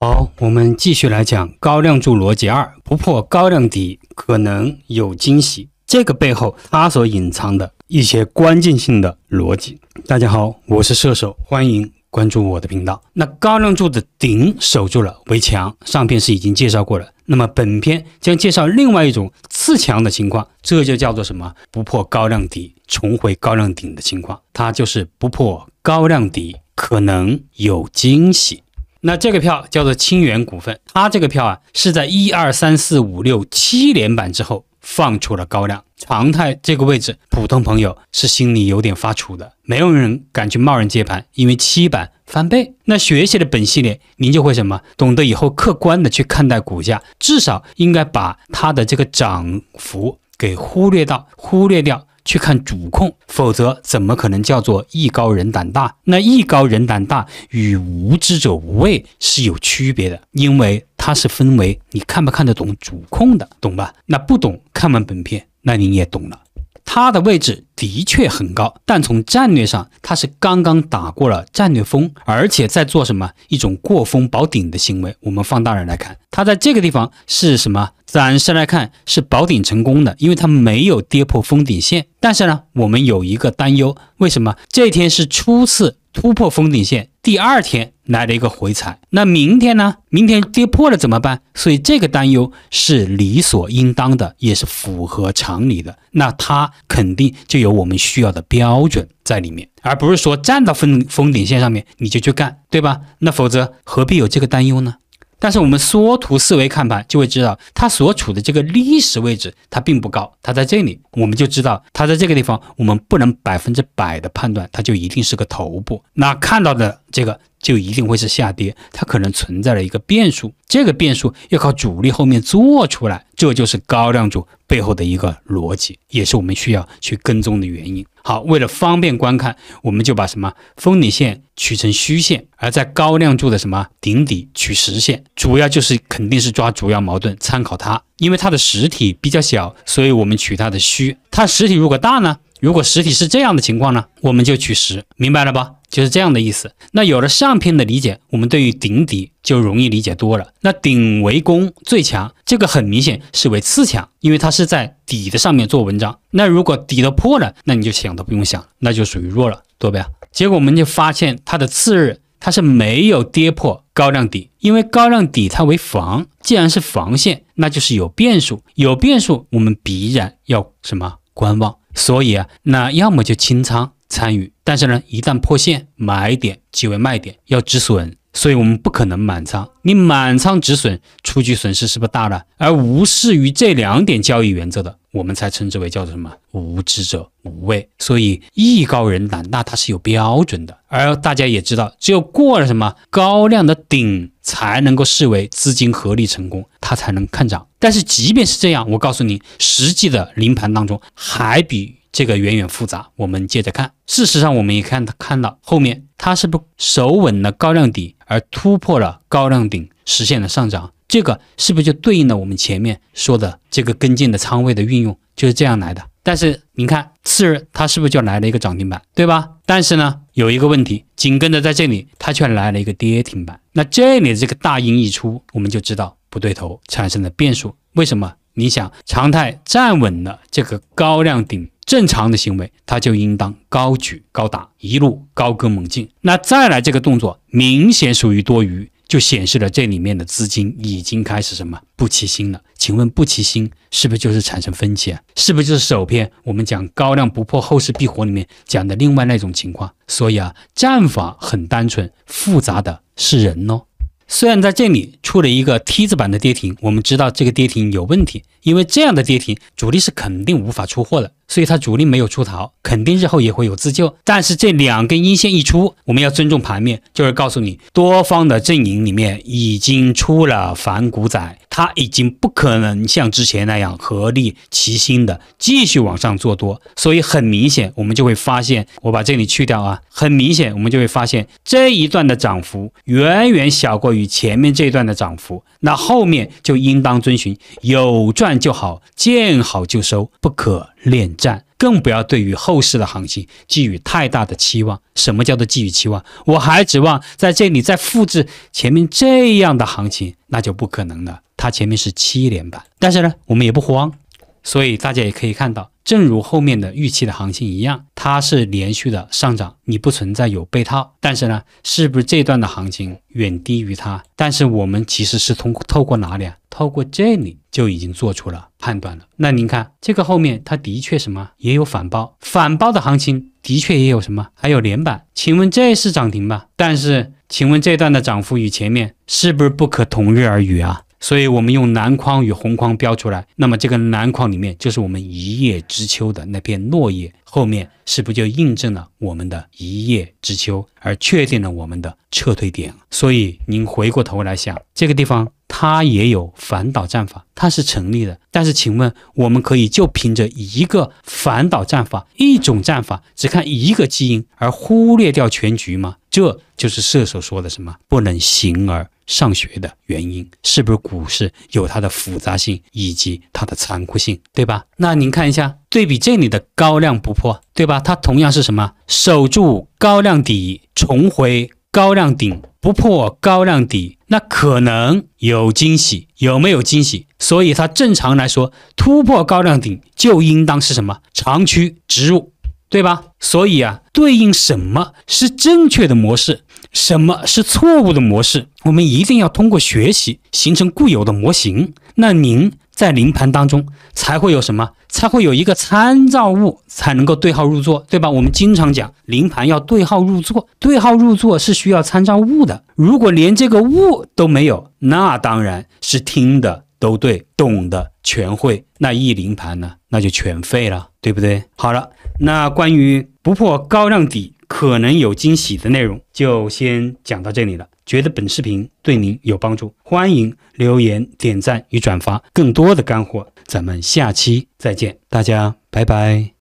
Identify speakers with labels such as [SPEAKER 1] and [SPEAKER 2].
[SPEAKER 1] 好，我们继续来讲高亮柱逻辑二，不破高亮底可能有惊喜。这个背后它所隐藏的一些关键性的逻辑。大家好，我是射手，欢迎关注我的频道。那高亮柱的顶守住了为强，上篇是已经介绍过了。那么本篇将介绍另外一种次强的情况，这就叫做什么？不破高亮底，重回高亮顶的情况。它就是不破高亮底可能有惊喜。那这个票叫做清源股份，它这个票啊是在一二三四五六七连板之后放出了高量，常态这个位置，普通朋友是心里有点发怵的，没有人敢去贸然接盘，因为七板翻倍。那学习了本系列，您就会什么？懂得以后客观的去看待股价，至少应该把它的这个涨幅给忽略到忽略掉。去看主控，否则怎么可能叫做艺高人胆大？那艺高人胆大与无知者无畏是有区别的，因为它是分为你看不看得懂主控的，懂吧？那不懂看完本片，那你也懂了。它的位置的确很高，但从战略上，它是刚刚打过了战略峰，而且在做什么一种过峰保顶的行为。我们放大了来看，它在这个地方是什么？暂时来看是保顶成功的，因为它没有跌破封顶线。但是呢，我们有一个担忧，为什么？这天是初次突破封顶线，第二天。来了一个回踩，那明天呢？明天跌破了怎么办？所以这个担忧是理所应当的，也是符合常理的。那它肯定就有我们需要的标准在里面，而不是说站到封封顶线上面你就去干，对吧？那否则何必有这个担忧呢？但是我们缩图思维看盘，就会知道它所处的这个历史位置，它并不高，它在这里，我们就知道它在这个地方，我们不能百分之百的判断它就一定是个头部。那看到的这个。就一定会是下跌，它可能存在了一个变数，这个变数要靠主力后面做出来，这就是高量柱背后的一个逻辑，也是我们需要去跟踪的原因。好，为了方便观看，我们就把什么封顶线取成虚线，而在高量柱的什么顶底取实线，主要就是肯定是抓主要矛盾，参考它，因为它的实体比较小，所以我们取它的虚，它实体如果大呢？如果实体是这样的情况呢，我们就取十，明白了吧？就是这样的意思。那有了上篇的理解，我们对于顶底就容易理解多了。那顶为攻最强，这个很明显是为次强，因为它是在底的上面做文章。那如果底都破了，那你就想都不用想，那就属于弱了，多倍啊。结果我们就发现它的次日它是没有跌破高量底，因为高量底它为防，既然是防线，那就是有变数，有变数我们必然要什么观望。所以啊，那要么就清仓参与。但是呢，一旦破线，买点即为卖点，要止损，所以我们不可能满仓。你满仓止损，出局损失是不是大了？而无视于这两点交易原则的，我们才称之为叫做什么无知者无畏。所以艺高人胆大，它是有标准的。而大家也知道，只有过了什么高量的顶，才能够视为资金合力成功，它才能看涨。但是即便是这样，我告诉你，实际的临盘当中还比。这个远远复杂，我们接着看。事实上，我们也看看到后面，它是不是守稳了高量底，而突破了高量顶，实现了上涨？这个是不是就对应了我们前面说的这个跟进的仓位的运用，就是这样来的？但是您看，次日它是不是就来了一个涨停板，对吧？但是呢，有一个问题，紧跟着在这里，它却来了一个跌停板。那这里的这个大阴一出，我们就知道不对头，产生了变数。为什么？你想，常态站稳了这个高量顶。正常的行为，它就应当高举高打，一路高歌猛进。那再来这个动作，明显属于多余，就显示了这里面的资金已经开始什么不齐心了。请问不齐心是不是就是产生分歧？啊？是不是就是首篇我们讲高量不破后市必火里面讲的另外那种情况。所以啊，战法很单纯，复杂的是人哦。虽然在这里出了一个梯子板的跌停，我们知道这个跌停有问题。因为这样的跌停，主力是肯定无法出货的，所以它主力没有出逃，肯定日后也会有自救。但是这两根阴线一出，我们要尊重盘面，就是告诉你，多方的阵营里面已经出了反骨仔，他已经不可能像之前那样合力齐心的继续往上做多。所以很明显，我们就会发现，我把这里去掉啊，很明显，我们就会发现这一段的涨幅远远小过于前面这一段的涨幅，那后面就应当遵循有赚。就好，见好就收，不可恋战，更不要对于后市的行情寄予太大的期望。什么叫做寄予期望？我还指望在这里再复制前面这样的行情，那就不可能了。它前面是七连板，但是呢，我们也不慌，所以大家也可以看到，正如后面的预期的行情一样。它是连续的上涨，你不存在有被套。但是呢，是不是这段的行情远低于它？但是我们其实是通透过哪里啊？透过这里就已经做出了判断了。那您看这个后面，它的确什么也有反包，反包的行情的确也有什么？还有连板。请问这是涨停吧？但是请问这段的涨幅与前面是不是不可同日而语啊？所以我们用蓝框与红框标出来，那么这个蓝框里面就是我们一叶知秋的那片落叶，后面是不是就印证了我们的一叶知秋，而确定了我们的撤退点？所以您回过头来想，这个地方它也有反导战法，它是成立的。但是，请问我们可以就凭着一个反导战法、一种战法，只看一个基因，而忽略掉全局吗？这就是射手说的什么？不能形而。上学的原因是不是股市有它的复杂性以及它的残酷性，对吧？那您看一下，对比这里的高量不破，对吧？它同样是什么？守住高量底，重回高量顶，不破高量底，那可能有惊喜，有没有惊喜？所以它正常来说突破高量顶就应当是什么？长驱直入。对吧？所以啊，对应什么是正确的模式，什么是错误的模式，我们一定要通过学习形成固有的模型。那您在临盘当中才会有什么？才会有一个参照物，才能够对号入座，对吧？我们经常讲临盘要对号入座，对号入座是需要参照物的。如果连这个物都没有，那当然是听的。都对，懂的全会，那一零盘呢，那就全废了，对不对？好了，那关于不破高量底可能有惊喜的内容，就先讲到这里了。觉得本视频对您有帮助，欢迎留言、点赞与转发。更多的干货，咱们下期再见，大家拜拜。